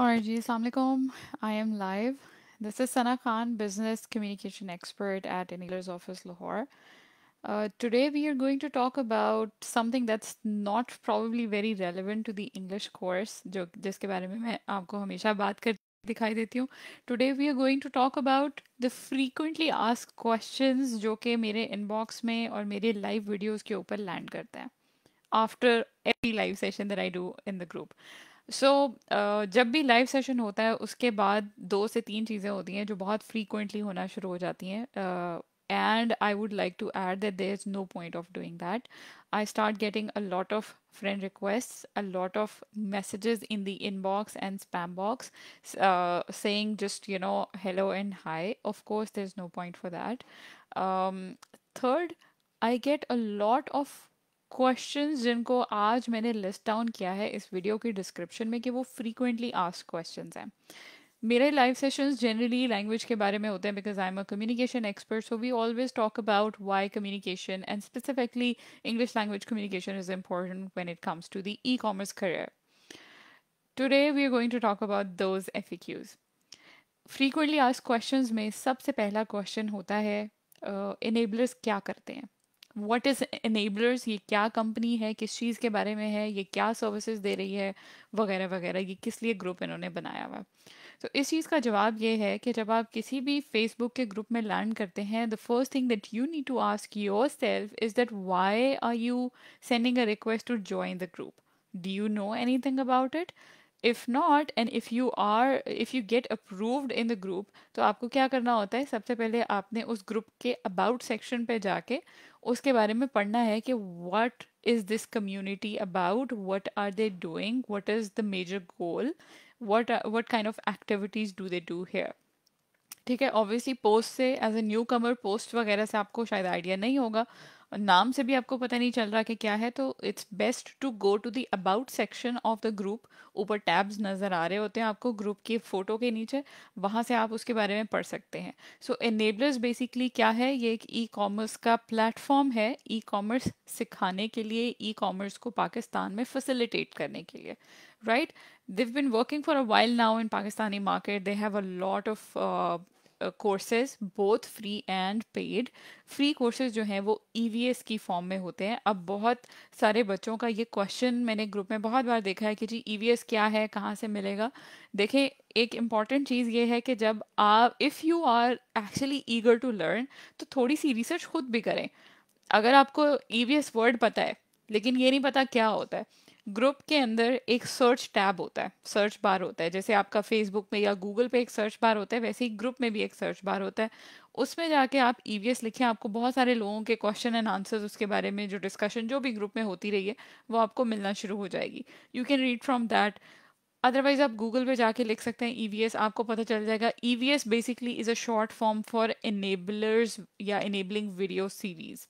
RG, Assalamualaikum. I am live. This is Sana Khan, Business Communication Expert at Enabler's Office, Lahore. Uh, today, we are going to talk about something that's not probably very relevant to the English course, which I always talk about. Today, we are going to talk about the frequently asked questions which land in my inbox and my live videos ke upar land karte after every live session that I do in the group. So uh, जब भी live session होता है उसके बाद दो से तीन चीज़ें होती हैं जो बहुत फ्रीक्वेंटली होना शुरू हो जाती हैं and I would like to add that there is no point of doing that I start getting a lot of friend request a lot of messages in the box and spam box saying just you know hello and hi of course there is no point for that third I get a lot of questions जिनको आज मैंने list down किया है इस video की description में कि वो फ्रीक्वेंटली आस्क क्वेश्चंस हैं मेरे लाइव सेशंस जनरली लैंग्वेज के बारे में होते हैं because I am a communication expert so we always talk about why communication and specifically English language communication is important when it comes to the e commerce career today we are going to talk about those F frequently आज question में सबसे पहला question होता है enablers uh, क्या करते हैं what is enablers ये क्या कंपनी है किस चीज़ के बारे में है ये क्या सर्विसेज दे रही है वगैरह वगैरह ये किस लिए ग्रुप इन्होंने बनाया हुआ तो इस चीज़ का जवाब ये है कि जब आप किसी भी फेसबुक के ग्रुप में लैंड करते हैं the first thing that you need to ask yourself is that why are you sending a request to join the group do you know anything about it if not and if you are if you get approved in the group तो आपको क्या करना होता है सबसे पहले आपने उस ग्रुप के अबाउट सेक्शन पे जाके उसके बारे में पढ़ना है कि what is this community about what are they doing what is the major goal what what kind of activities do they do here ठीक है ऑब्वियसली पोस्ट से as a newcomer post वगैरह से आपको शायद आइडिया नहीं होगा नाम से भी आपको पता नहीं चल रहा कि क्या है तो it's best to go to the about section of the group ऊपर टैब्स नज़र आ रहे होते हैं आपको ग्रुप की फ़ोटो के नीचे वहाँ से आप उसके बारे में पढ़ सकते हैं सो एनेबलर्स बेसिकली क्या है ये एक ई कॉमर्स का प्लेटफॉर्म है ई कॉमर्स सिखाने के लिए ई कॉमर्स को पाकिस्तान में फैसिलिटेट करने के लिए right they've been working for a while now in Pakistani market they have a lot of courses both free and paid free courses जो हैं वो ई e की फॉर्म में होते हैं अब बहुत सारे बच्चों का ये क्वेश्चन मैंने ग्रुप में बहुत बार देखा है कि जी ई e क्या है कहाँ से मिलेगा देखें एक इम्पॉर्टेंट चीज़ ये है कि जब आप if you are actually eager to learn तो थोड़ी सी रिसर्च खुद भी करें अगर आपको ई e वर्ड पता है लेकिन ये नहीं पता क्या होता है ग्रुप के अंदर एक सर्च टैब होता है सर्च बार होता है जैसे आपका फेसबुक में या गूगल पे एक सर्च बार होता है वैसे ही ग्रुप में भी एक सर्च बार होता है उसमें जाके आप ई e लिखें आपको बहुत सारे लोगों के क्वेश्चन एंड आंसर्स उसके बारे में जो डिस्कशन जो भी ग्रुप में होती रही है वो आपको मिलना शुरू हो जाएगी you can read from that otherwise आप गूगल पे जाके लिख सकते हैं ई e आपको पता चल जाएगा E basically is a short form for enablers या इनेबलिंग वीडियो सीरीज़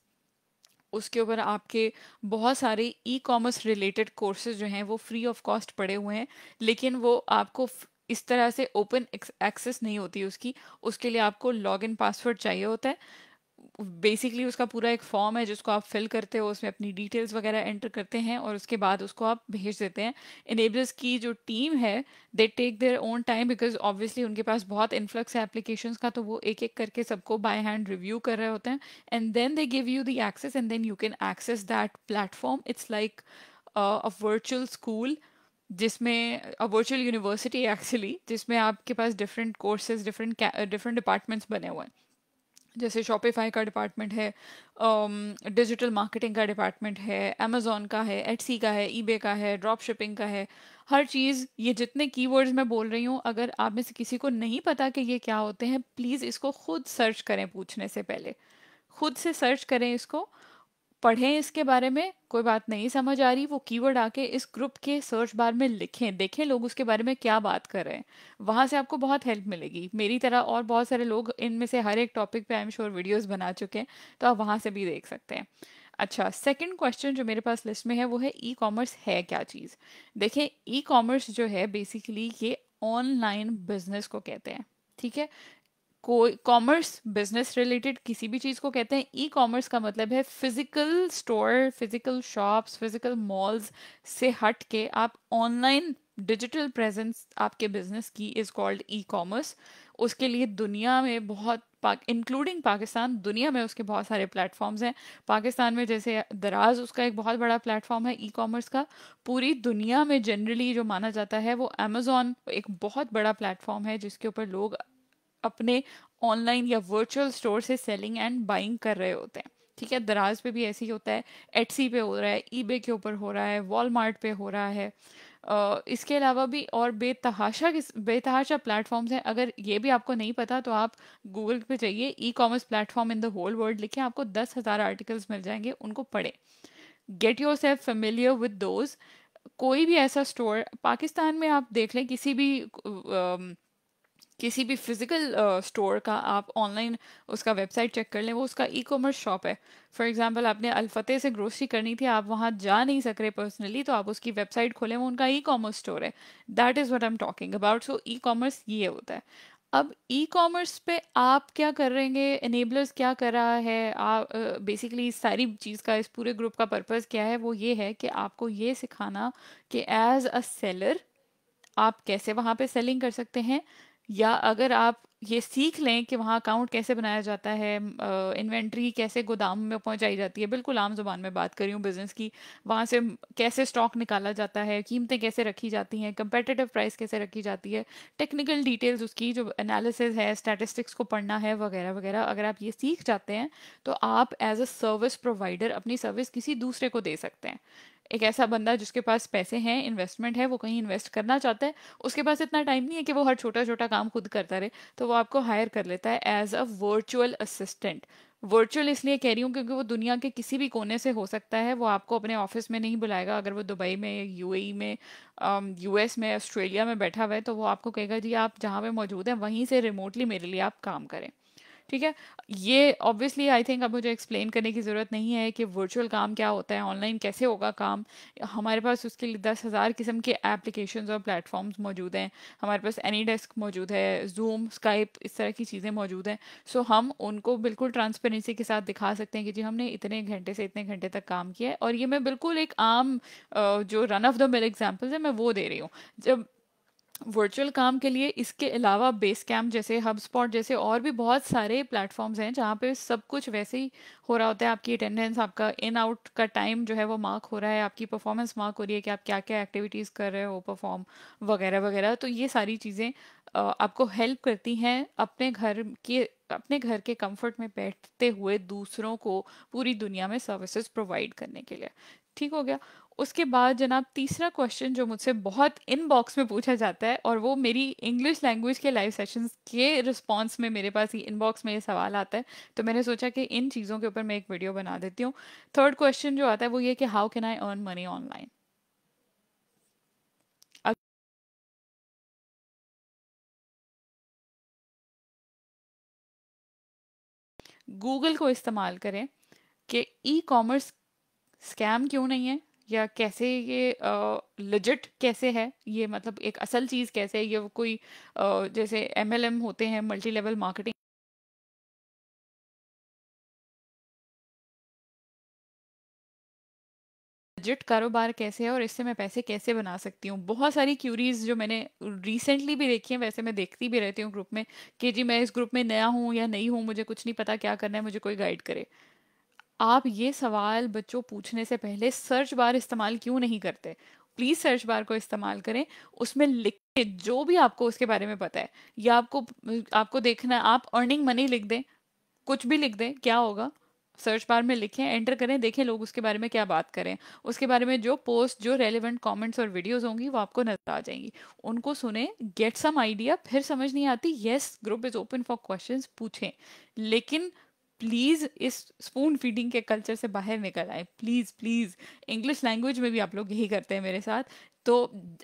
उसके ऊपर आपके बहुत सारे ई कॉमर्स रिलेटेड कोर्सेज जो हैं वो फ्री ऑफ कॉस्ट पड़े हुए हैं लेकिन वो आपको इस तरह से ओपन एक्सेस नहीं होती उसकी उसके लिए आपको लॉग इन पासवर्ड चाहिए होता है बेसिकली उसका पूरा एक फॉर्म है जिसको आप फिल करते हो उसमें अपनी डिटेल्स वगैरह एंटर करते हैं और उसके बाद उसको आप भेज देते हैं इनेबल्स की जो टीम है they take their own time because obviously उनके पास बहुत इन्फ्लक्स है एप्लीकेशंस का तो वो एक एक करके सबको बाय हैंड रिव्यू कर रहे होते हैं and then they give you the access and then you can access that platform it's like a virtual school जिसमें अ वर्चुअल यूनिवर्सिटी एक्चुअली जिसमें आपके पास different courses different different departments बने हुए हैं जैसे शॉपिफाई का डिपार्टमेंट है डिजिटल um, मार्केटिंग का डिपार्टमेंट है अमेज़ोन का है एट्सी का है ईबे का है ड्रॉप शिपिंग का है हर चीज़ ये जितने कीवर्ड्स मैं बोल रही हूँ अगर आप में से किसी को नहीं पता कि ये क्या होते हैं प्लीज़ इसको खुद सर्च करें पूछने से पहले खुद से सर्च करें इसको पढ़ें इसके बारे में कोई बात नहीं समझ आ रही वो कीवर्ड आके इस ग्रुप के सर्च बार में लिखें देखें लोग उसके बारे में क्या बात कर रहे हैं वहाँ से आपको बहुत हेल्प मिलेगी मेरी तरह और बहुत सारे लोग इनमें से हर एक टॉपिक पे आई एम श्योर वीडियोस बना चुके हैं तो आप वहाँ से भी देख सकते हैं अच्छा सेकंड क्वेश्चन जो मेरे पास लिस्ट में है वो है ई कॉमर्स है क्या चीज़ देखें ई कॉमर्स जो है बेसिकली ये ऑनलाइन बिजनेस को कहते हैं ठीक है कोई कॉमर्स बिजनेस रिलेटेड किसी भी चीज़ को कहते हैं ई कॉमर्स का मतलब है physical store physical shops physical malls से हट के आप ऑनलाइन डिजिटल प्रेजेंस आपके बिजनेस की इज़ कॉल्ड ई कॉमर्स उसके लिए दुनिया में बहुत पाक इंक्लूडिंग पाकिस्तान दुनिया में उसके बहुत सारे प्लेटफॉर्म्स हैं पाकिस्तान में जैसे दराज उसका एक बहुत बड़ा प्लेटफॉर्म है ई कॉमर्स का पूरी दुनिया में जनरली जो माना जाता है वो अमेज़ोन एक बहुत बड़ा प्लेटफॉर्म है जिसके ऊपर लोग अपने ऑनलाइन या वर्चुअल स्टोर से सेलिंग एंड बाइंग कर रहे होते हैं ठीक है दराज पे भी ऐसे ही होता है एटसी पे हो रहा है ईबे के ऊपर हो रहा है वॉलमार्ट पे हो रहा है Uh, इसके अलावा भी और बेतहाशा किस बेतहाशा प्लेटफॉर्म्स हैं अगर ये भी आपको नहीं पता तो आप गूगल पे जाइए e commerce platform in the whole world लिखें आपको दस हज़ार आर्टिकल्स मिल जाएंगे उनको पढ़ें get yourself familiar with those कोई भी ऐसा स्टोर पाकिस्तान में आप देख लें किसी भी uh, किसी भी फिज़िकल स्टोर uh, का आप ऑनलाइन उसका वेबसाइट चेक कर लें वो उसका ई कॉमर्स शॉप है फॉर एग्जांपल आपने अलफते से ग्रोसरी करनी थी आप वहाँ जा नहीं सक रहे पर्सनली तो आप उसकी वेबसाइट खोलें वो उनका ई कॉमर्स स्टोर है that is what I am talking about so e commerce ये होता है अब ई कॉमर्स पे आप क्या कर रहेंगे इनेबलर्स क्या कर रहा है आप बेसिकली इस सारी चीज़ का इस पूरे ग्रुप का पर्पज़ क्या है वो ये है कि आपको ये सिखाना कि एज अ सेलर आप कैसे वहाँ पे सेलिंग कर सकते हैं या अगर आप ये सीख लें कि वहाँ अकाउंट कैसे बनाया जाता है इन्वेंट्री कैसे गोदाम में पहुँचाई जाती है बिल्कुल आम जुबान में बात करी हूँ बिज़नेस की वहाँ से कैसे स्टॉक निकाला जाता है कीमतें कैसे रखी जाती हैं कंपेटिटिव प्राइस कैसे रखी जाती है टेक्निकल डिटेल्स उसकी जो एनालिसिस है स्टैटिस्टिक्स को पढ़ना है वगैरह वगैरह अगर आप ये सीख जाते हैं तो आप एज अ सर्विस प्रोवाइडर अपनी सर्विस किसी दूसरे को दे सकते हैं एक ऐसा बंदा जिसके पास पैसे हैं इन्वेस्टमेंट है वो कहीं इन्वेस्ट करना चाहता है उसके पास इतना टाइम नहीं है कि वो हर छोटा छोटा काम खुद करता रहे तो वो आपको हायर कर लेता है as a virtual assistant virtual इसलिए कह रही हूँ क्योंकि वो दुनिया के किसी भी कोने से हो सकता है वो आपको अपने ऑफिस में नहीं बुलाएगा अगर वो दुबई में यू e में यू में ऑस्ट्रेलिया में बैठा हुआ है तो वो आपको कहेगा जी आप जहाँ पे मौजूद हैं वहीं से रिमोटली मेरे लिए आप काम करें ठीक है ये ऑब्वियसली आई थिंक अब मुझे एक्सप्लेन करने की ज़रूरत नहीं है कि वर्चुअल काम क्या होता है ऑनलाइन कैसे होगा काम हमारे पास उसके लिए दस हज़ार किस्म के एप्लीकेशन और प्लेटफॉर्म्स मौजूद हैं हमारे पास एनी डेस्क मौजूद है जूम स्काइप इस तरह की चीज़ें मौजूद हैं सो हम उनको बिल्कुल ट्रांसपेरेंसी के साथ दिखा सकते हैं कि जी हमने इतने घंटे से इतने घंटे तक काम किया है और ये मैं बिल्कुल एक आम जो run of the mill examples है मैं वो दे रही हूँ जब वर्चुअल काम के लिए इसके अलावा बेस कैम्प जैसे हब स्पॉट जैसे और भी बहुत सारे प्लेटफॉर्म्स हैं जहाँ पे सब कुछ वैसे ही हो रहा होता है आपकी अटेंडेंस आपका इन आउट का टाइम जो है वो मार्क हो रहा है आपकी परफॉर्मेंस मार्क हो रही है कि आप क्या क्या एक्टिविटीज़ कर रहे हो परफॉर्म वगैरह वगैरह तो ये सारी चीज़ें आपको हेल्प करती हैं अपने घर के अपने घर के कम्फर्ट में बैठते हुए दूसरों को पूरी दुनिया में सर्विसेज प्रोवाइड करने के लिए ठीक हो गया उसके बाद जनाब तीसरा क्वेश्चन जो मुझसे बहुत इनबॉक्स में पूछा जाता है और वो मेरी इंग्लिश लैंग्वेज के लाइव सेशन के रिस्पॉन्स में मेरे पास ही इनबॉक्स में ये सवाल आता है तो मैंने सोचा कि इन चीज़ों के ऊपर मैं एक वीडियो बना देती हूँ थर्ड क्वेश्चन जो आता है वो ये कि how can I earn money online Google को इस्तेमाल करें कि ई कॉमर्स स्कैम क्यों नहीं है या कैसे ये लजिट कैसे है ये मतलब एक असल चीज़ कैसे है ये कोई आ, जैसे एमएलएम होते हैं मल्टी लेवल मार्केटिंग लजिट कारोबार कैसे है और इससे मैं पैसे कैसे बना सकती हूँ बहुत सारी क्यूरीज जो मैंने रिसेंटली भी देखी हैं वैसे मैं देखती भी रहती हूँ ग्रुप में कि जी मैं इस ग्रुप में नया हूँ या नहीं हूँ मुझे कुछ नहीं पता क्या करना है मुझे कोई गाइड करे आप ये सवाल बच्चों पूछने से पहले सर्च बार इस्तेमाल क्यों नहीं करते प्लीज सर्च बार को इस्तेमाल करें उसमें लिख के जो भी आपको उसके बारे में पता है या आपको आपको देखना आप अर्निंग मनी लिख दें कुछ भी लिख दें क्या होगा सर्च बार में लिखें एंटर करें देखें लोग उसके बारे में क्या बात करें उसके बारे में जो पोस्ट जो रेलिवेंट कमेंट्स और वीडियोस होंगी वो आपको नजर आ जाएंगी उनको सुने गेट सम आइडिया फिर समझ नहीं आती yes group is open for questions पूछें लेकिन प्लीज़ इस स्पून फीडिंग के कल्चर से बाहर निकल आए प्लीज़ प्लीज़ इंग्लिश लैंग्वेज में भी आप लोग यही करते हैं मेरे साथ तो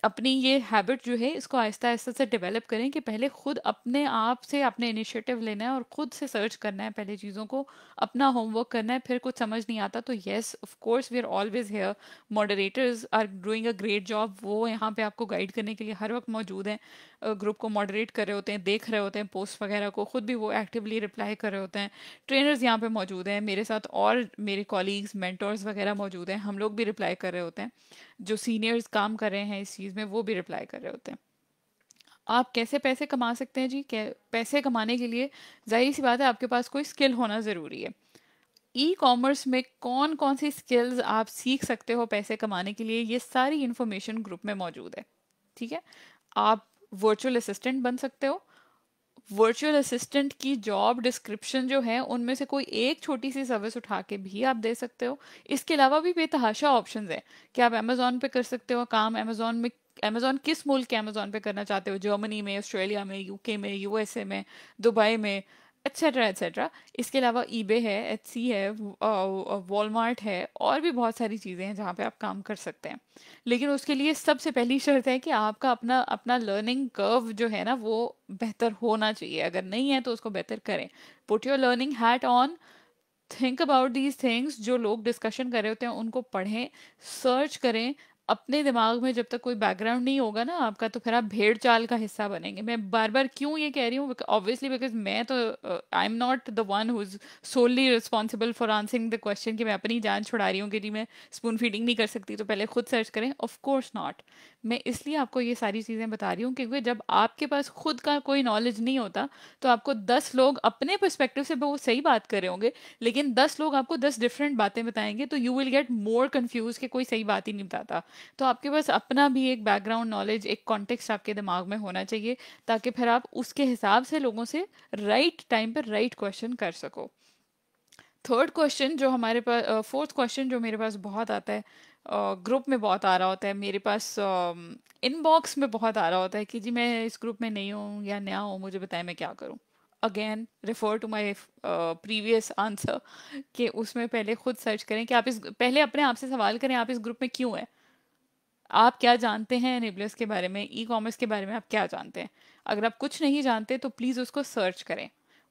अपनी ये हैबिट जो है इसको आहिस्ता आहिस्ता से डेवलप करें कि पहले खुद अपने आप से अपने इनिशिएटिव लेना है और खुद से सर्च करना है पहले चीज़ों को अपना होमवर्क करना है फिर कुछ समझ नहीं आता तो yes of course we are always here moderators are doing a great job वो यहाँ पे आपको गाइड करने के लिए हर वक्त मौजूद हैं ग्रुप को मॉडरेट कर रहे होते हैं देख रहे होते हैं पोस्ट वगैरह को खुद भी वो एक्टिवली रिप्लाई कर रहे होते हैं ट्रेनर्स यहाँ पे मौजूद हैं मेरे साथ और मेरे कॉलीग्स मैंटोर्स वगैरह मौजूद हैं हम लोग भी रिप्लाई कर रहे होते हैं जो सीनियर्स काम कर रहे हैं इस चीज़ में वो भी रिप्लाई कर रहे होते हैं आप कैसे पैसे कमा सकते हैं जी पैसे कमाने के लिए जाहिर सी बात है आपके पास कोई स्किल होना ज़रूरी है ई कॉमर्स में कौन कौन सी स्किल्स आप सीख सकते हो पैसे कमाने के लिए ये सारी इन्फॉर्मेशन ग्रुप में मौजूद है ठीक है आप वर्चुअल असिस्टेंट बन सकते हो वर्चुअल असिस्टेंट की जॉब डिस्क्रिप्शन जो है उनमें से कोई एक छोटी सी सर्विस उठा के भी आप दे सकते हो इसके अलावा भी बेतहाशा ऑप्शन है कि आप अमेजोन पे कर सकते हो काम अमेजोन में अमेजोन किस मुल्क के अमेजोन पे करना चाहते हो जर्मनी में ऑस्ट्रेलिया में यूके में यूएसए में दुबई में एट्सेट्रा एट्सेट्रा इसके अलावा ईबे है एच है वॉलमार्ट है और भी बहुत सारी चीज़ें हैं जहाँ पे आप काम कर सकते हैं लेकिन उसके लिए सबसे पहली शर्त है कि आपका अपना अपना लर्निंग कर्व जो है ना वो बेहतर होना चाहिए अगर नहीं है तो उसको बेहतर करें put your learning hat on think about these things जो लोग डिस्कशन कर रहे होते हैं उनको पढ़ें सर्च करें अपने दिमाग में जब तक कोई बैकग्राउंड नहीं होगा ना आपका तो फिर आप भेड़ चाल का हिस्सा बनेंगे मैं बार बार क्यों ये कह रही हूँ ऑब्वियसली बिकॉज मैं तो I am not the one who is solely responsible for answering the question कि मैं अपनी जान छुड़ा रही हूँ कि जी मैं स्पून फीडिंग नहीं कर सकती तो पहले खुद सर्च करें ऑफ कोर्स नॉट मैं इसलिए आपको ये सारी चीज़ें बता रही हूँ क्योंकि जब आपके पास खुद का कोई नॉलेज नहीं होता तो आपको दस लोग अपने परस्पेक्टिव से वो सही बात कर रहे होंगे लेकिन दस लोग आपको दस डिफरेंट बातें बताएंगे तो you will get more confuse कि कोई सही बात ही नहीं बताता तो आपके पास अपना भी एक बैकग्राउंड नॉलेज एक कॉन्टेक्स्ट आपके दिमाग में होना चाहिए ताकि फिर आप उसके हिसाब से लोगों से राइट टाइम पर राइट क्वेश्चन कर सको थर्ड क्वेश्चन जो हमारे पास फोर्थ क्वेश्चन जो मेरे पास बहुत आता है ग्रुप में बहुत आ रहा होता है मेरे पास इनबॉक्स में बहुत आ रहा होता है कि जी मैं इस ग्रुप में नहीं हूँ या नया हूँ मुझे बताएं मैं क्या करूँ again refer to my previous answer कि उसमें पहले खुद सर्च करें कि आप इस पहले अपने आप से सवाल करें आप इस ग्रुप में क्यों हैं आप क्या जानते हैं एनेबलर्स के बारे में ई कॉमर्स के बारे में आप क्या जानते हैं अगर आप कुछ नहीं जानते तो प्लीज़ उसको सर्च करें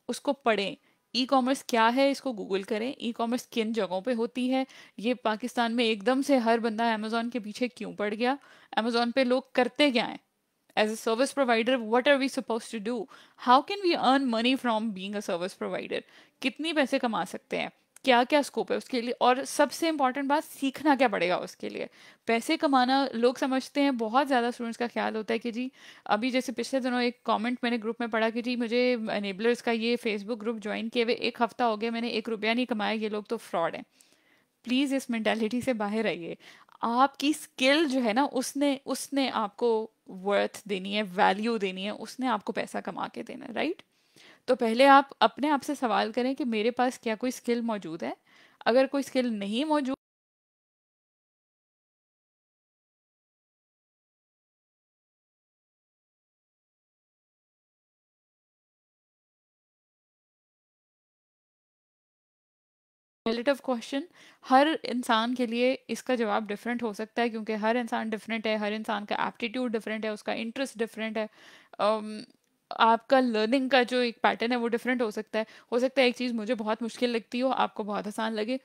उसको पढ़ें ई कॉमर्स क्या है इसको गूगल करें ई कॉमर्स किन जगहों पे होती है ये पाकिस्तान में एकदम से हर बंदा अमेजोन के पीछे क्यों पड़ गया अमेजोन पे लोग करते क्या हैं as a service provider what are we suppose to do how can we earn money from being service provider कितनी पैसे कमा सकते हैं क्या क्या स्कोप है उसके लिए और सबसे इम्पॉर्टेंट बात सीखना क्या पड़ेगा उसके लिए पैसे कमाना लोग समझते हैं बहुत ज़्यादा स्टूडेंट्स का ख्याल होता है कि जी अभी जैसे पिछले दिनों एक कमेंट मैंने ग्रुप में पढ़ा कि जी मुझे एनेबलर्स का ये फेसबुक ग्रुप ज्वाइन किए हुए एक हफ्ता हो गया मैंने एक रुपया नहीं कमाया ये लोग तो फ्रॉड हैं प्लीज़ इस मैंटेलिटी से बाहर आइए आपकी स्किल जो है ना उसने उसने आपको वर्थ देनी है वैल्यू देनी है उसने आपको पैसा कमा के देना है राइट right? तो पहले आप अपने आप से सवाल करें कि मेरे पास क्या कोई स्किल मौजूद है अगर कोई स्किल नहीं मौजूद रिलेटिव क्वेश्चन हर इंसान के लिए इसका जवाब डिफरेंट हो सकता है क्योंकि हर इंसान डिफरेंट है हर इंसान का एप्टीट्यूड डिफरेंट है उसका इंटरेस्ट डिफरेंट है um, आपका लर्निंग का जो एक पैटर्न है वो डिफरेंट हो सकता है हो सकता है एक चीज़ मुझे बहुत मुश्किल लगती हो आपको बहुत आसान लगे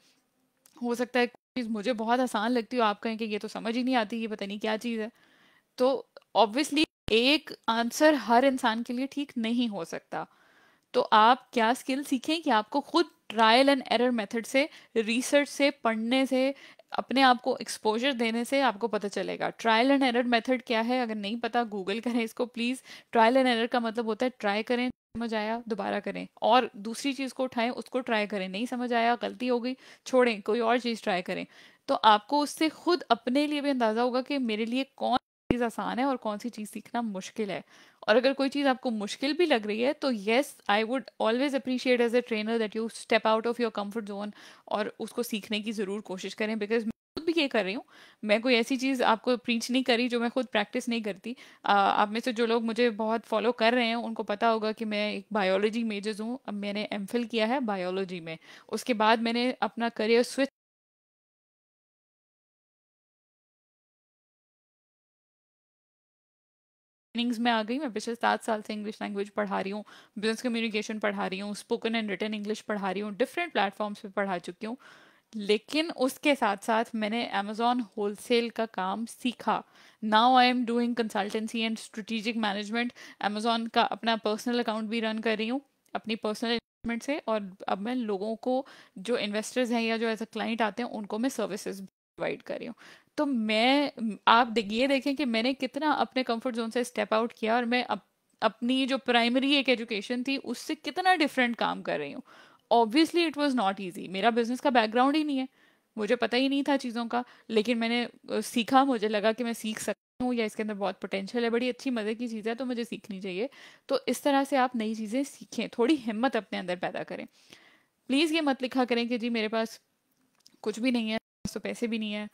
हो सकता है चीज़ मुझे बहुत आसान लगती हो आप कहें कि ये तो समझ ही नहीं आती ये पता नहीं क्या चीज़ है तो ऑब्वियसली एक आंसर हर इंसान के लिए ठीक नहीं हो सकता तो आप क्या स्किल सीखें कि आपको खुद ट्रायल एंड एरर मेथड से रिसर्च से पढ़ने से अपने आप को एक्सपोजर देने से आपको पता चलेगा ट्रायल एंड एरर मेथड क्या है अगर नहीं पता गूगल करें इसको प्लीज़ ट्रायल एंड एरर का मतलब होता है ट्राई करें समझ आया दोबारा करें और दूसरी चीज़ को उठाएं उसको ट्राई करें नहीं समझ आया गलती हो गई छोड़ें कोई और चीज़ ट्राई करें तो आपको उससे खुद अपने लिए भी अंदाज़ा होगा कि मेरे लिए कौन चीज़ आसान है और कौन सी चीज़ सीखना मुश्किल है और अगर कोई चीज़ आपको मुश्किल भी लग रही है तो yes I would always appreciate as a trainer that you step out of your comfort zone और उसको सीखने की ज़रूर कोशिश करें बिकॉज खुद भी ये कर रही हूँ मैं कोई ऐसी चीज़ आपको प्रीच नहीं करी जो मैं खुद प्रैक्टिस नहीं करती आ, आप में से जो लोग मुझे बहुत फॉलो कर रहे हैं उनको पता होगा कि मैं एक बायोलॉजी मेजर्स हूँ अब मैंने एम किया है बायोलॉजी में उसके बाद मैंने अपना करियर स्विच ट्रेनिंग्स में आ गई मैं पिछले सात साल से इंग्लिश लैंग्वेज पढ़ा रही हूँ बिजनेस कम्युनिकेशन पढ़ा रही हूँ स्पोकन एंड रिटर्न इंग्लिश पढ़ा रही हूँ डिफरेंट प्लेटफॉर्म्स पे पढ़ा चुकी हूँ लेकिन उसके साथ साथ मैंने अमेजोन होलसेल का काम सीखा now I am doing consultancy and strategic management Amazon का अपना पर्सनल अकाउंट भी रन कर रही हूँ अपनी पर्सनल इन्वेस्टमेंट से और अब मैं लोगों को जो इन्वेस्टर्स हैं या जो एज अ क्लाइंट आते हैं उनको मैं सर्विसेज प्रोवाइड कर रही हूँ तो मैं आप देख ये देखें कि मैंने कितना अपने कंफर्ट जोन से स्टेप आउट किया और मैं अप, अपनी जो प्राइमरी एक एजुकेशन थी उससे कितना डिफरेंट काम कर रही हूँ obviously it was not easy मेरा बिजनेस का बैकग्राउंड ही नहीं है मुझे पता ही नहीं था चीज़ों का लेकिन मैंने सीखा मुझे लगा कि मैं सीख सकती हूँ या इसके अंदर बहुत पोटेंशियल है बड़ी अच्छी मज़े की चीज़ है तो मुझे सीखनी चाहिए तो इस तरह से आप नई चीज़ें सीखें थोड़ी हिम्मत अपने अंदर पैदा करें प्लीज़ ये मत लिखा करें कि जी मेरे पास कुछ भी नहीं है तो पैसे भी नहीं है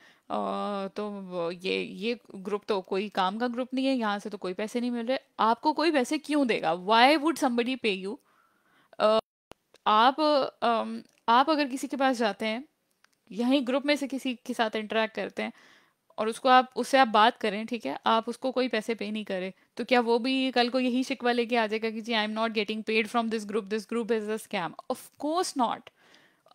तो ये ये ग्रुप तो कोई काम का ग्रुप नहीं है यहाँ से तो कोई पैसे नहीं मिल रहे आपको कोई पैसे क्यों देगा why would somebody pay you आप आप अगर किसी के पास जाते हैं यहीं ग्रुप में से किसी के साथ इंटरेक्ट करते हैं और उसको आप उससे आप बात करें ठीक है आप उसको कोई पैसे पे नहीं करें तो क्या वो भी कल को यही शिकवा लेके आ जाएगा कि ji I am not getting paid from this group this group is a scam of course not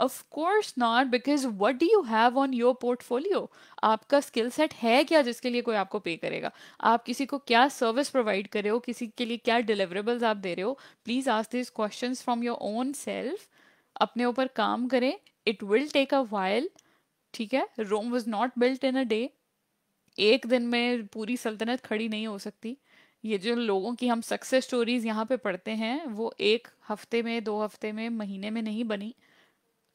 of course not because what do you have on your portfolio आपका स्किल सेट है क्या जिसके लिए कोई आपको पे करेगा आप किसी को क्या सर्विस प्रोवाइड कर रहे हो किसी के लिए क्या डिलीवरेबल्स आप दे रहे हो please ask this question from your own self अपने ऊपर काम करें it will take a while ठीक है Rome was not built in a day एक दिन में पूरी सल्तनत खड़ी नहीं हो सकती ये जो लोगों की हम सक्सेस स्टोरीज यहाँ पे पढ़ते हैं वो एक हफ्ते में दो हफ्ते में महीने में नहीं बनी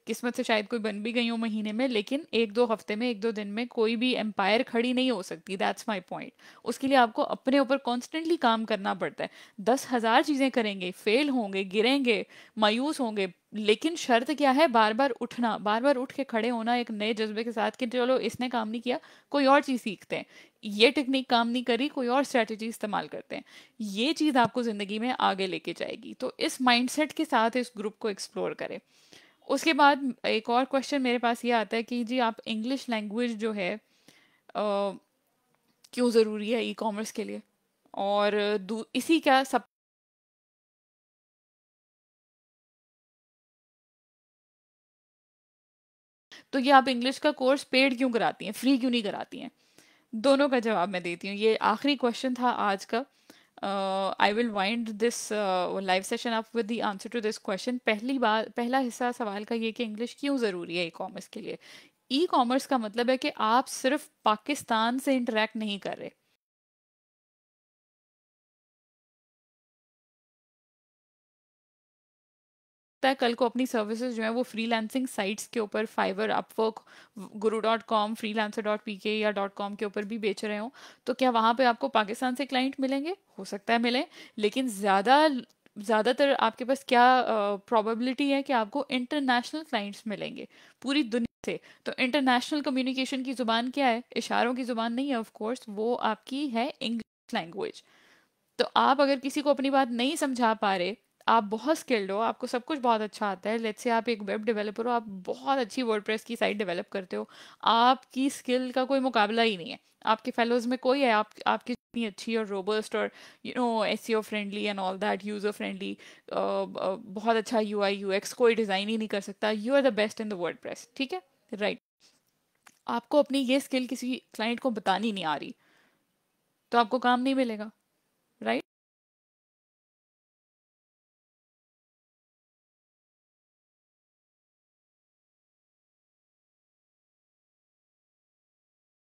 किस्मत से शायद कोई बन भी गई हो महीने में लेकिन एक दो हफ्ते में एक दो दिन में कोई भी एम्पायर खड़ी नहीं हो सकती दैट्स माई पॉइंट उसके लिए आपको अपने ऊपर कॉन्स्टेंटली काम करना पड़ता है दस हज़ार चीज़ें करेंगे फेल होंगे गिरेंगे मायूस होंगे लेकिन शर्त क्या है बार बार उठना बार बार उठ के खड़े होना एक नए जज्बे के साथ कि चलो इसने काम नहीं किया कोई और चीज़ सीखते हैं ये टेक्निक काम नहीं करी कोई और स्ट्रेटेजी इस्तेमाल करते हैं ये चीज़ आपको ज़िंदगी में आगे लेके जाएगी तो इस माइंडसेट के साथ इस ग्रुप को एक्सप्लोर करें उसके बाद एक और क्वेश्चन मेरे पास ये आता है कि जी आप इंग्लिश लैंग्वेज जो है आ, क्यों ज़रूरी है ई कॉमर्स के लिए और इसी का सब तो ये आप इंग्लिश का कोर्स पेड क्यों कराती हैं फ्री क्यों नहीं कराती हैं दोनों का जवाब मैं देती हूँ ये आखिरी क्वेश्चन था आज का uh, I will wind this uh, live session up with the answer to this question. पहली बार पहला हिस्सा सवाल का ये कि इंग्लिश क्यों ज़रूरी है e-commerce के लिए ई e कॉमर्स का मतलब है कि आप सिर्फ पाकिस्तान से इंटरेक्ट नहीं कर रहे सकता है कल को अपनी सर्विसेज जो है वो फ्रीलांसिंग साइट्स के ऊपर Fiverr Upwork Guru dot com freelancer dot P K या डॉट कॉम के ऊपर भी बेच रहे हो तो क्या वहाँ पे आपको पाकिस्तान से क्लाइंट मिलेंगे हो सकता है मिले लेकिन ज़्यादा ज़्यादातर आपके पास क्या प्रॉबिलिटी uh, है कि आपको इंटरनेशनल क्लाइंट्स मिलेंगे पूरी दुनिया से तो इंटरनेशनल कम्युनिकेशन की ज़ुबान क्या है इशारों की ज़ुबान नहीं है ऑफकोर्स वो आपकी है इंग्लिश लैंग्वेज तो आप अगर किसी को अपनी बात नहीं समझा पा रहे आप बहुत स्किल्ड हो आपको सब कुछ बहुत अच्छा आता है लेट्स से आप एक वेब डेवलपर हो आप बहुत अच्छी वर्डप्रेस की साइट डेवलप करते हो आपकी स्किल का कोई मुकाबला ही नहीं है आपके फेलोज में कोई है आप आपकी इतनी अच्छी और रोबस्ट और you know as friendly and all that user friendly बहुत अच्छा यू आई यू एक्स कोई डिज़ाइन ही नहीं कर सकता you are the best in the world ठीक है राइट आपको अपनी ये स्किल किसी क्लाइंट को बतानी नहीं आ रही तो आपको काम नहीं मिलेगा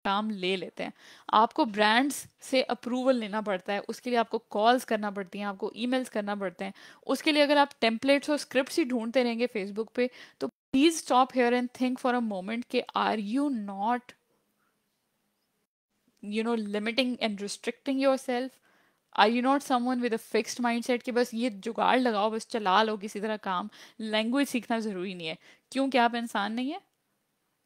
काम ले लेते हैं आपको ब्रांड्स से अप्रूवल लेना पड़ता है उसके लिए आपको कॉल्स करना पड़ती हैं आपको ईमेल्स करना पड़ते हैं उसके लिए अगर आप टेम्पलेट्स और स्क्रिप्ट ही ढूंढते रहेंगे फेसबुक पे तो please stop here and think for a moment के are you not you know limiting and restricting yourself I you not some with a mind set कि बस ये जुगाड़ लगाओ बस चला लो किसी तरह काम लैंग्वेज सीखना ज़रूरी नहीं है क्योंकि आप इंसान नहीं है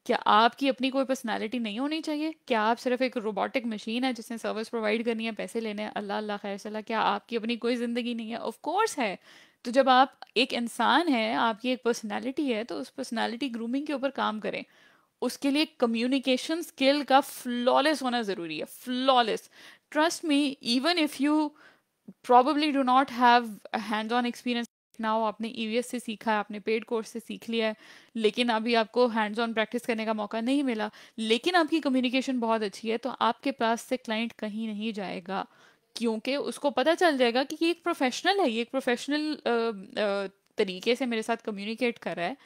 क्या आपकी अपनी कोई पर्सनालिटी नहीं होनी चाहिए क्या आप सिर्फ एक रोबोटिक मशीन है जिसने सर्विस प्रोवाइड करनी है पैसे लेने हैं अल्लाह अल्लाह खैर सला क्या आपकी अपनी कोई ज़िंदगी नहीं है ऑफ कोर्स है तो जब आप एक इंसान है आपकी एक पर्सनैलिटी है तो उस पर्सनैलिटी ग्रूमिंग के ऊपर काम करें उसके लिए कम्युनिकेशन स्किल का फ्लॉलेस होना ज़रूरी है flawless trust me even if you probably do not have hand on experience now आपने ईवीएस e से सीखा है आपने पेड कोर्स से सीख लिया है लेकिन अभी आपको हैंड्स ऑन प्रैक्टिस करने का मौका नहीं मिला लेकिन आपकी कम्युनिकेशन बहुत अच्छी है तो आपके पास से क्लाइंट कहीं नहीं जाएगा क्योंकि उसको पता चल जाएगा कि ये एक प्रोफेशनल है ये एक प्रोफेशनल तरीके से मेरे साथ कम्युनिकेट कर रहा है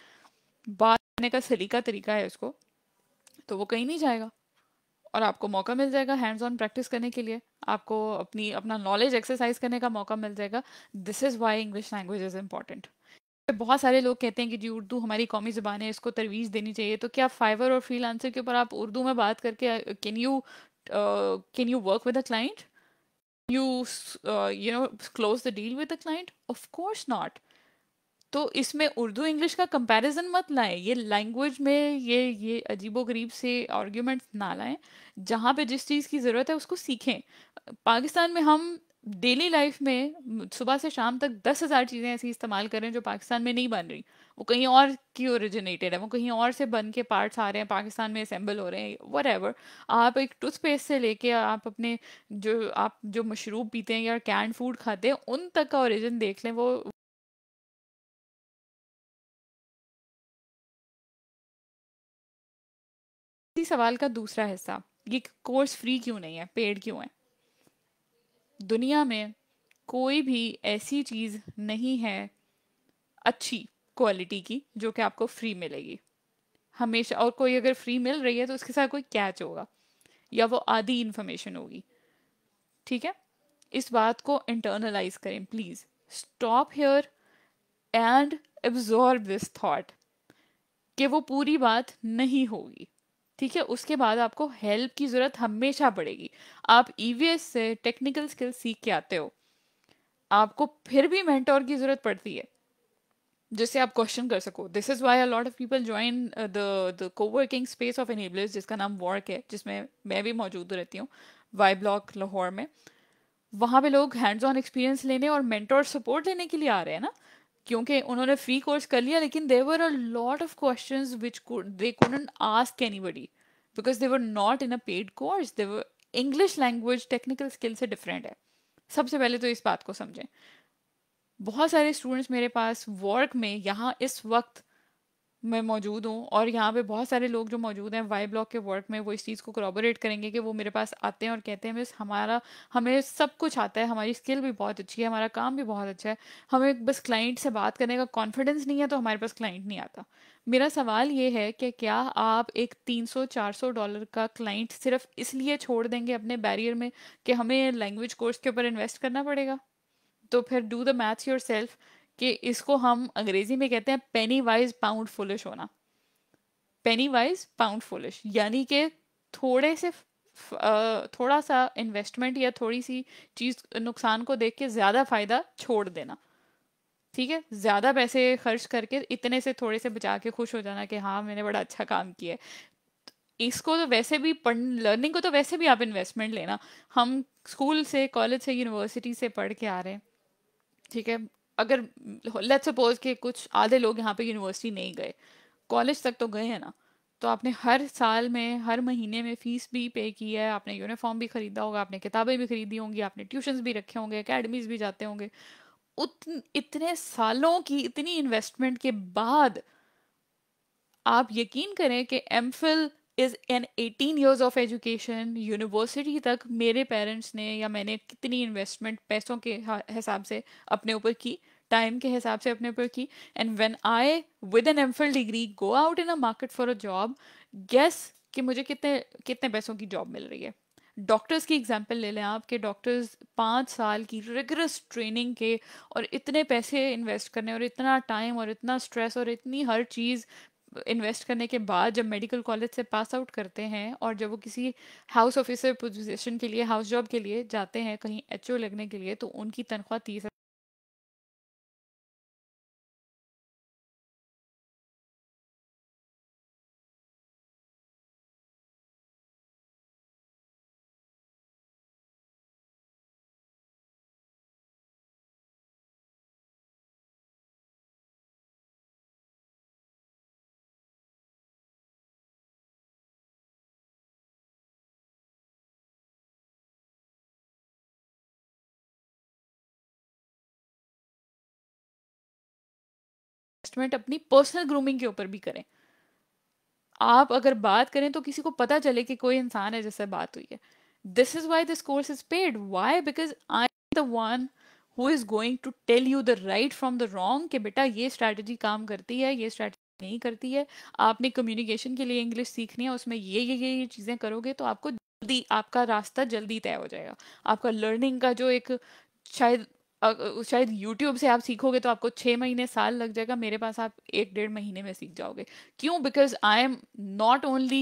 बात करने का सलीका तरीका है उसको तो वो कहीं नहीं जाएगा और आपको मौका मिल जाएगा हैंड्स ऑन प्रैक्टिस करने के लिए आपको अपनी अपना नॉलेज एक्सरसाइज करने का मौका मिल जाएगा this is why English language is important बहुत सारे लोग कहते हैं कि जी उर्दू हमारी कौमी ज़बान है इसको तरवीज देनी चाहिए तो क्या फाइवर और आंसर के ऊपर आप उर्दू में बात करके can you can you work with a client you you know close the deal with a client client of तो इसमें उर्दू इंग्लिश का कंपैरिजन मत लाएं ये लैंग्वेज में ये ये अजीबोगरीब से आर्ग्यूमेंट्स ना लाएं जहाँ पे जिस चीज़ की ज़रूरत है उसको सीखें पाकिस्तान में हम डेली लाइफ में सुबह से शाम तक दस हज़ार चीज़ें ऐसी इस्तेमाल करें जो पाकिस्तान में नहीं बन रही वो कहीं और की ओरिजिनेटेड है वो कहीं और से बन के पार्ट्स आ रहे हैं पाकिस्तान में असेंबल हो रहे हैं वट आप एक टूथपेस्ट से लेके आप अपने जो आप जो मशरूब पीते हैं या कैंड फूड खाते हैं उन तक का ओरिजिन देख लें वो सवाल का दूसरा हिस्सा ये कोर्स फ्री क्यों नहीं है पेड क्यों है दुनिया में कोई भी ऐसी चीज़ नहीं है अच्छी क्वालिटी की जो कि आपको फ्री मिलेगी हमेशा और कोई अगर फ्री मिल रही है तो उसके साथ कोई कैच होगा या वो आधी इंफॉर्मेशन होगी ठीक है इस बात को इंटरनलाइज करें please stop here and absorb this thought कि वो पूरी बात नहीं होगी ठीक है उसके बाद आपको हेल्प की ज़रूरत हमेशा पड़ेगी आप ईवीएस e से टेक्निकल स्किल सीख के आते हो आपको फिर भी मेंटोर की ज़रूरत पड़ती है जिससे आप क्वेश्चन कर सको this is why lot of people join the the coworking space of enablers जिसका नाम वर्क है जिसमें मैं भी मौजूद रहती हूँ वाई ब्लॉक लाहौर में वहाँ पे लोग हैंड्स ऑन एक्सपीरियंस लेने और मेंटोर सपोर्ट लेने के लिए आ रहे हैं ना क्योंकि उन्होंने फ्री कोर्स कर लिया लेकिन there were a lot of question which they ask anybody because they were not in a paid course they were English language technical skill से डिफरेंट है सबसे पहले तो इस बात को समझें बहुत सारे स्टूडेंट्स मेरे पास वर्क में यहाँ इस वक्त मैं मौजूद हूँ और यहाँ पे बहुत सारे लोग जो मौजूद हैं वाई ब्लॉक के वर्क में वो इस चीज़ को करोबोरेट करेंगे कि वो मेरे पास आते हैं और कहते हैं मिस हमारा हमें सब कुछ आता है हमारी स्किल भी बहुत अच्छी है हमारा काम भी बहुत अच्छा है हमें बस क्लाइंट से बात करने का कॉन्फिडेंस नहीं है तो हमारे पास क्लाइंट नहीं आता मेरा सवाल ये है कि क्या आप एक 300-400 डॉलर का क्लाइंट सिर्फ इसलिए छोड़ देंगे अपने बैरियर में कि हमें लैंग्वेज कोर्स के ऊपर इन्वेस्ट करना पड़ेगा तो फिर do the maths yourself कि इसको हम अंग्रेजी में कहते हैं पेनी वाइज पाउंड फुलिश होना पेनी वाइज पाउंड फुलिश यानी कि थोड़े से थोड़ा सा इन्वेस्टमेंट या थोड़ी सी चीज़ नुकसान को देख के ज़्यादा फ़ायदा छोड़ देना ठीक है ज़्यादा पैसे खर्च करके इतने से थोड़े से बचा के खुश हो जाना कि हाँ मैंने बड़ा अच्छा काम किया है इसको तो वैसे भी पढ़ लर्निंग को तो वैसे भी आप इन्वेस्टमेंट लेना हम स्कूल से कॉलेज से यूनिवर्सिटी से पढ़ के आ रहे हैं ठीक है अगर लेट्स सपोज कि कुछ आधे लोग यहाँ पे यूनिवर्सिटी नहीं गए कॉलेज तक तो गए हैं ना तो आपने हर साल में हर महीने में फ़ीस भी पे की है आपने यूनिफॉर्म भी ख़रीदा होगा आपने किताबें भी खरीदी होंगी आपने ट्यूशन्स भी रखे होंगे अकेडमीज़ भी जाते होंगे उतन इतने सालों की इतनी इन्वेस्टमेंट के बाद आप यकीन करें कि M Phil is an eighteen years of education university तक मेरे पेरेंट्स ने या मैंने कितनी इन्वेस्टमेंट पैसों के हिसाब से अपने ऊपर की टाइम के हिसाब से अपने ऊपर की and when I with M Phil degree go out in a market for a job guess कि मुझे कितने कितने पैसों की जॉब मिल रही है डॉक्टर्स की एग्जाम्पल ले लें आप कि डॉक्टर्स पाँच साल की रिगरस ट्रेनिंग के और इतने पैसे इन्वेस्ट करने और इतना टाइम और इतना स्ट्रेस और इतनी हर चीज़ इन्वेस्ट करने के बाद जब मेडिकल कॉलेज से पास आउट करते हैं और जब वो किसी हाउस ऑफिसर पोजीशन के लिए हाउस जॉब के लिए जाते हैं कहीं एच लगने के लिए तो उनकी तनख्वाह तीस इन्वेस्टमेंट अपनी पर्सनल ग्रूमिंग के ऊपर भी करें आप अगर बात करें तो किसी को पता चले कि कोई इंसान है जिससे बात हुई है this is why this course is paid why because I am the one who is going to tell you the right from the wrong कि बेटा ये स्ट्रैटेजी काम करती है ये स्ट्रैटेजी नहीं करती है आपने कम्युनिकेशन के लिए इंग्लिश सीखनी है उसमें ये ये ये ये चीज़ें करोगे तो आपको जल्दी आपका रास्ता जल्दी तय हो जाएगा आपका लर्निंग का जो एक शायद शायद यूट्यूब से आप सीखोगे तो आपको छः महीने साल लग जाएगा मेरे पास आप एक डेढ़ महीने में सीख जाओगे क्यों because I am not only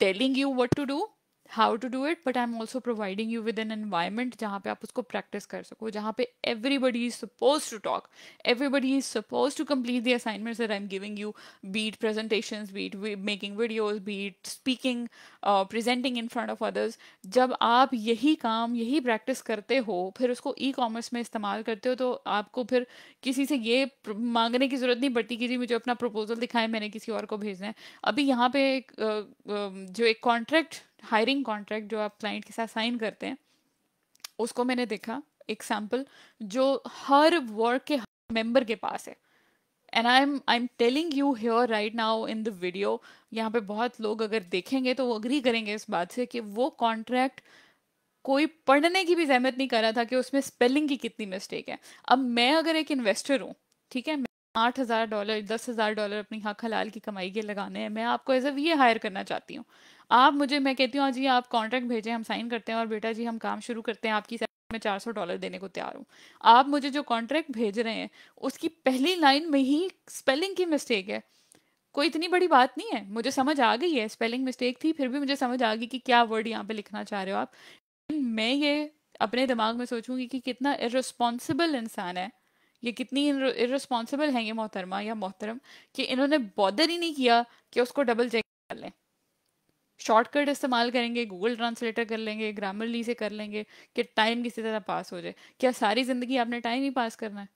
telling you what to do how to do it but I am also providing you with an environment जहाँ पे आप उसको प्रैक्टिस कर सको जहाँ पे everybody is suppose to talk everybody is suppose to complete the assignments that I am giving you be it presentation be it making videos be it speaking presenting in front of others जब आप यही काम यही प्रैक्टिस करते हो फिर उसको ई कॉमर्स में इस्तेमाल करते हो तो आपको फिर किसी से ये मांगने की ज़रूरत नहीं पड़ती कि जी मुझे अपना प्रपोजल दिखाएं मैंने किसी और को भेजना है अभी यहाँ पे जो एक कॉन्ट्रैक्ट हायरिंग कॉन्ट्रैक्ट जो आप क्लाइंट के साथ साइन करते हैं उसको मैंने देखा एक सैम्पल जो हर वर्क के मेंबर के पास है and I am I am telling you here right now in the video यहाँ पे बहुत लोग अगर देखेंगे तो वो अग्री करेंगे इस बात से कि वो कॉन्ट्रैक्ट कोई पढ़ने की भी जहमत नहीं कर रहा था कि उसमें स्पेलिंग की कितनी मिस्टेक है अब मैं अगर एक इन्वेस्टर हूँ ठीक है मैं आठ हज़ार डॉलर दस हज़ार डॉलर अपनी हक हाँ हलाल की कमाई के लगाने हैं मैं आपको एज ए वी हायर करना चाहती हूँ आप मुझे मैं कहती हूँ आज हाँ जी आप कॉन्ट्रैक्ट भेजें हम साइन करते हैं और बेटा जी हम काम शुरू करते हैं आपकी मैं चार सौ डॉलर देने को तैयार हूँ आप मुझे जो कॉन्ट्रैक्ट भेज रहे हैं उसकी पहली लाइन में ही स्पेलिंग की मिस्टेक है कोई इतनी बड़ी बात नहीं है मुझे समझ आ गई है स्पेलिंग मिस्टेक थी फिर भी मुझे समझ आ गई कि क्या वर्ड यहाँ पे लिखना चाह रहे हो आप मैं ये अपने दिमाग में सोचूंगी कि कितना इरेस्पॉन्सिबल इंसान है ये कितनी इरेस्पॉन्सिबल है ये मोहतरमा या मोहतरम कि इन्होंने बॉदर ही नहीं किया कि उसको डबल चेक कर लें शॉर्टकट इस्तेमाल करेंगे गूगल ट्रांसलेटर कर लेंगे ग्रामरली से कर लेंगे कि टाइम किसी तरह पास हो जाए क्या सारी ज़िंदगी आपने टाइम ही पास करना है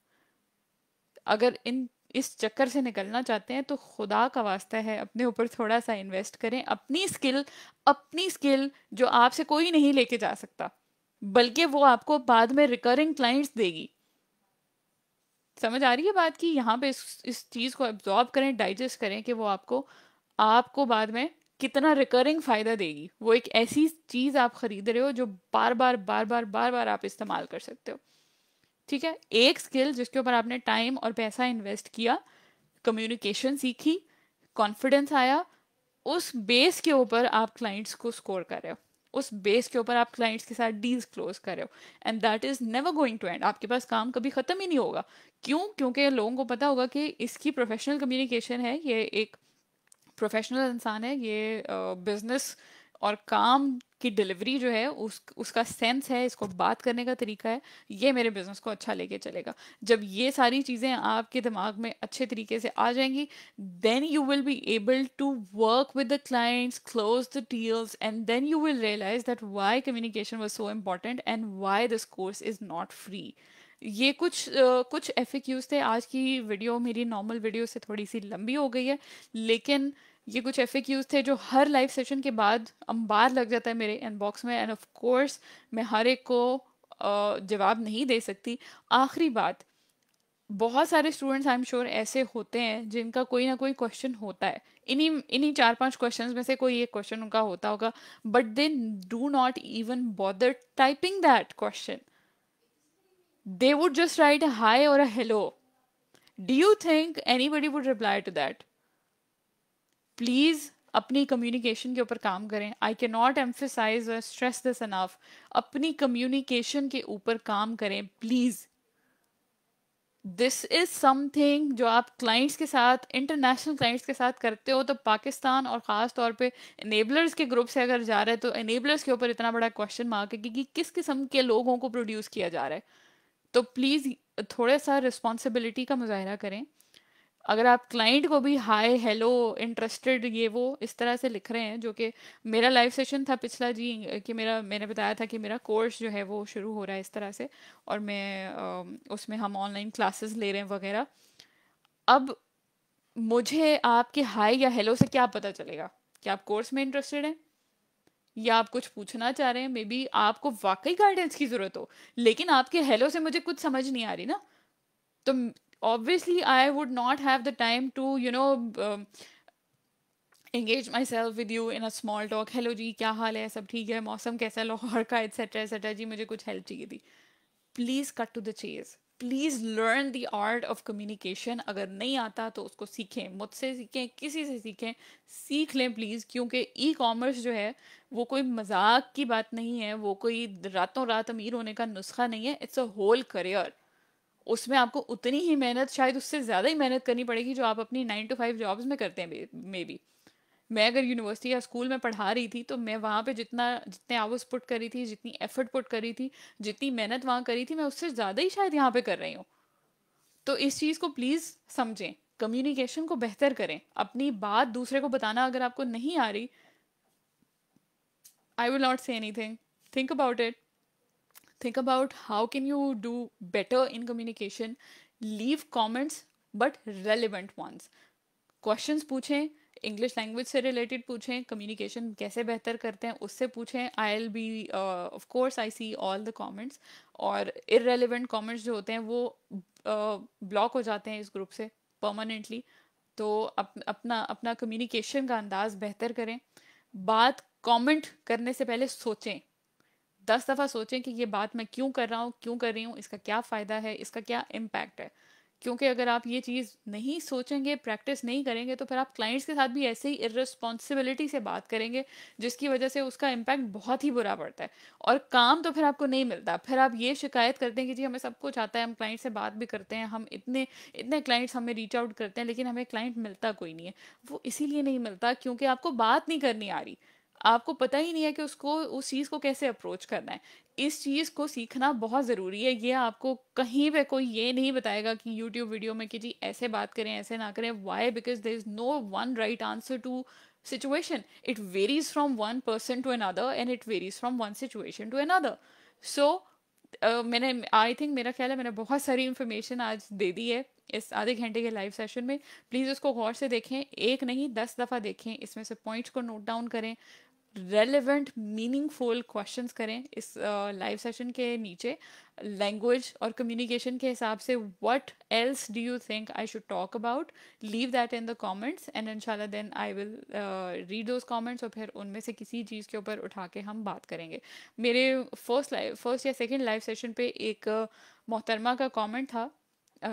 अगर इन इस चक्कर से निकलना चाहते हैं तो खुदा का वास्ता है अपने ऊपर थोड़ा सा इन्वेस्ट करें अपनी स्किल अपनी स्किल जो आपसे कोई नहीं लेके जा सकता बल्कि वो आपको बाद में रिकरिंग क्लाइंट्स देगी समझ आ रही है बात कि यहाँ पे इस इस चीज़ को एब्जॉर्ब करें डाइजेस्ट करें कि वो आपको आपको बाद में कितना रिकरिंग फ़ायदा देगी वो एक ऐसी चीज़ आप ख़रीद रहे हो जो बार बार बार बार बार बार आप इस्तेमाल कर सकते हो ठीक है एक स्किल जिसके ऊपर आपने टाइम और पैसा इन्वेस्ट किया कम्युनिकेशन सीखी कॉन्फिडेंस आया उस बेस के ऊपर आप क्लाइंट्स को स्कोर कर रहे हो उस बेस के ऊपर आप क्लाइंट्स के साथ डील्स क्लोज कर रहे हो and that is never going to end आपके पास काम कभी ख़त्म ही नहीं होगा क्यों क्योंकि लोगों को पता होगा कि इसकी प्रोफेशनल कम्युनिकेशन है ये एक प्रोफेशनल इंसान है ये बिजनेस और काम की डिलीवरी जो है उस उसका सेंस है इसको बात करने का तरीका है ये मेरे बिजनेस को अच्छा लेके चलेगा जब ये सारी चीज़ें आपके दिमाग में अच्छे तरीके से आ जाएंगी then you will be able to work with the clients close the deals and then you will realise that why communication was so important and why this course is not free ये कुछ uh, कुछ F थे आज की video मेरी normal video से थोड़ी सी लंबी हो गई है लेकिन ये कुछ एफ थे जो हर लाइव सेशन के बाद अंबार लग जाता है मेरे इनबॉक्स में एंड ऑफ कोर्स मैं हर एक को जवाब नहीं दे सकती आखिरी बात बहुत सारे स्टूडेंट्स आई एम श्योर ऐसे होते हैं जिनका कोई ना कोई क्वेश्चन होता है इन्हीं इन्हीं चार पांच क्वेश्चंस में से कोई एक क्वेश्चन उनका होता होगा but they do not even bother typing that question they would just write a hi or a hello. Do you think anybody would reply to that? Please अपनी कम्युनिकेशन के ऊपर काम करें I can not emphasise stress this enough अपनी communication के ऊपर काम करें प्लीज दिस इज समथिंग जो आप क्लाइंट्स के साथ इंटरनेशनल क्लाइंट्स के साथ करते हो तो पाकिस्तान और ख़ास तौर पे इनेबलर्स के ग्रुप से अगर जा रहे हैं तो इनेबलर्स के ऊपर इतना बड़ा क्वेश्चन मार्क है कि, कि किस किस्म के लोगों को प्रोड्यूस किया जा रहा है तो प्लीज़ थोड़ा सा रिस्पॉन्सिबिलिटी का मुजाहरा करें अगर आप क्लाइंट को भी हाय हेलो इंटरेस्टेड ये वो इस तरह से लिख रहे हैं जो कि मेरा लाइव सेशन था पिछला जी कि मेरा मैंने बताया था कि मेरा कोर्स जो है वो शुरू हो रहा है इस तरह से और मैं उसमें हम ऑनलाइन क्लासेस ले रहे हैं वगैरह अब मुझे आपके हाय या हेलो से क्या पता चलेगा कि आप कोर्स में इंटरेस्टेड हैं या आप कुछ पूछना चाह रहे हैं मे बी आपको वाकई गाइडेंस की ज़रूरत हो लेकिन आपके हेलो से मुझे कुछ समझ नहीं आ रही ना तो obviously I would not have the time to you know engage myself with you in a small talk hello जी क्या हाल है सब ठीक है मौसम कैसा लाहौर का एट्सेट्रा एट्सेट्रा जी मुझे कुछ हेल्प चाहिए थी please cut to the chase please learn the art of communication अगर नहीं आता तो उसको सीखें मुझसे सीखें किसी से सीखें सीख लें प्लीज़ क्योंकि ई कॉमर्स जो है वो कोई मजाक की बात नहीं है वो कोई रातों रात अमीर होने का नुस्खा नहीं है इट्स अ होल करियर उसमें आपको उतनी ही मेहनत शायद उससे ज़्यादा ही मेहनत करनी पड़ेगी जो आप अपनी नाइन टू फाइव जॉब्स में करते हैं मे बी मैं अगर यूनिवर्सिटी या स्कूल में पढ़ा रही थी तो मैं वहाँ पे जितना जितने आवर्स पुट करी थी जितनी एफर्ट पुट करी थी जितनी मेहनत वहाँ करी थी मैं उससे ज़्यादा ही शायद यहाँ पे कर रही हूँ तो इस चीज़ को प्लीज़ समझें कम्युनिकेशन को बेहतर करें अपनी बात दूसरे को बताना अगर आपको नहीं आ रही I will not say anything think about it think about how can you do better in communication leave comments but relevant ones question पूछें इंग्लिश लैंग्वेज से रिलेटेड पूछें कम्युनिकेशन कैसे बेहतर करते हैं उससे पूछें I'll be of course I see all the comments और इरेलीवेंट कमेंट्स जो होते हैं वो ब्लॉक uh, हो जाते हैं इस ग्रुप से परमानेंटली तो अप, अपना अपना कम्युनिकेशन का अंदाज बेहतर करें बात कमेंट करने से पहले सोचें दस दफ़ा सोचें कि ये बात मैं क्यों कर रहा हूँ क्यों कर रही हूँ इसका क्या फ़ायदा है इसका क्या इम्पैक्ट है क्योंकि अगर आप ये चीज़ नहीं सोचेंगे प्रैक्टिस नहीं करेंगे तो फिर आप क्लाइंट्स के साथ भी ऐसे ही इरेस्पॉन्सिबिलिटी से बात करेंगे जिसकी वजह से उसका इम्पैक्ट बहुत ही बुरा पड़ता है और काम तो फिर आपको नहीं मिलता फिर आप ये शिकायत करते हैं कि जी हमें सब कुछ आता है हम क्लाइंट से बात भी करते हैं हम इतने इतने क्लाइंट्स हमें रीच आउट करते हैं लेकिन हमें क्लाइंट मिलता कोई नहीं है वो इसीलिए नहीं मिलता क्योंकि आपको बात नहीं करनी आ रही आपको पता ही नहीं है कि उसको उस चीज़ को कैसे अप्रोच करना है इस चीज़ को सीखना बहुत ज़रूरी है ये आपको कहीं पे कोई ये नहीं बताएगा कि यूट्यूब वीडियो में कि जी ऐसे बात करें ऐसे ना करें why because there is no one right answer to situation it varies from one person to another and it varies from one situation to another. So मैंने आई थिंक मेरा ख्याल है मैंने बहुत सारी इन्फॉर्मेशन आज दे दी है इस आधे घंटे के लाइव सेशन में प्लीज़ उसको गौर से देखें एक नहीं दस दफ़ा देखें इसमें से पॉइंट्स को नोट डाउन करें रेलिवेंट मीनिंगफुल क्वेश्चन करें इस लाइव uh, सेशन के नीचे लैंग्वेज और कम्युनिकेशन के हिसाब से what else do you think I should talk about leave that in the comments and shall then I will read those comments और फिर उनमें से किसी चीज़ के ऊपर उठा के हम बात करेंगे मेरे फर्स्ट लाइव फर्स्ट या सेकेंड लाइव सेशन पे एक uh, मोहतरमा का कॉमेंट था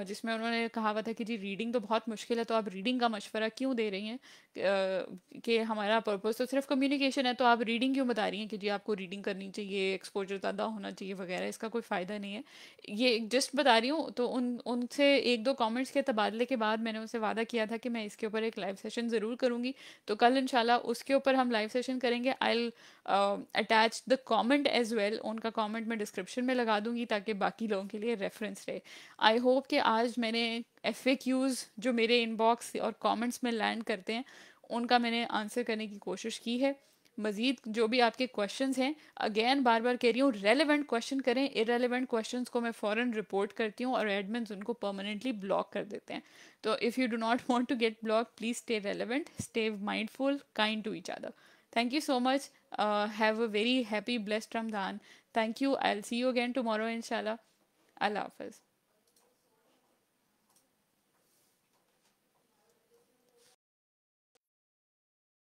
जिसमें उन्होंने कहा हुआ था कि जी रीडिंग तो बहुत मुश्किल है तो आप रीडिंग का मशवरा क्यों दे रही हैं कि हमारा पर्पज़ तो सिर्फ कम्युनिकेशन है तो आप रीडिंग क्यों बता रही हैं कि जी आपको रीडिंग करनी चाहिए एक्सपोजर ज़्यादा होना चाहिए वगैरह इसका कोई फ़ायदा नहीं है ये जस्ट बता रही हूँ तो उन उनसे एक दो कॉमेंट्स के तबादले के बाद मैंने उनसे वादा किया था कि मैं इसके ऊपर एक लाइव सेशन ज़रूर करूँगी तो कल इन उसके ऊपर हम लाइव सेशन करेंगे I attach the comment as well उनका कॉमेंट मैं डिस्क्रिप्शन में लगा दूँगी ताकि बाकी लोगों के लिए रेफरेंस रहे आई होप कि आज मैंने एफ जो मेरे इनबॉक्स और कमेंट्स में लैंड करते हैं उनका मैंने आंसर करने की कोशिश की है मज़ीद जो भी आपके क्वेश्चंस हैं अगेन बार बार कह रही हूँ रेलिवेंट क्वेश्चन करें इरेलीवेंट क्वेश्चंस को मैं फ़ौरन रिपोर्ट करती हूँ और एडमिन उनको परमानेंटली ब्लॉक कर देते हैं तो if you do not want to get block please stay relevant stay mindful kind to each other thank you so much uh, have a very happy blessed ramadan thank you i'll see you again tomorrow inshallah allah hafiz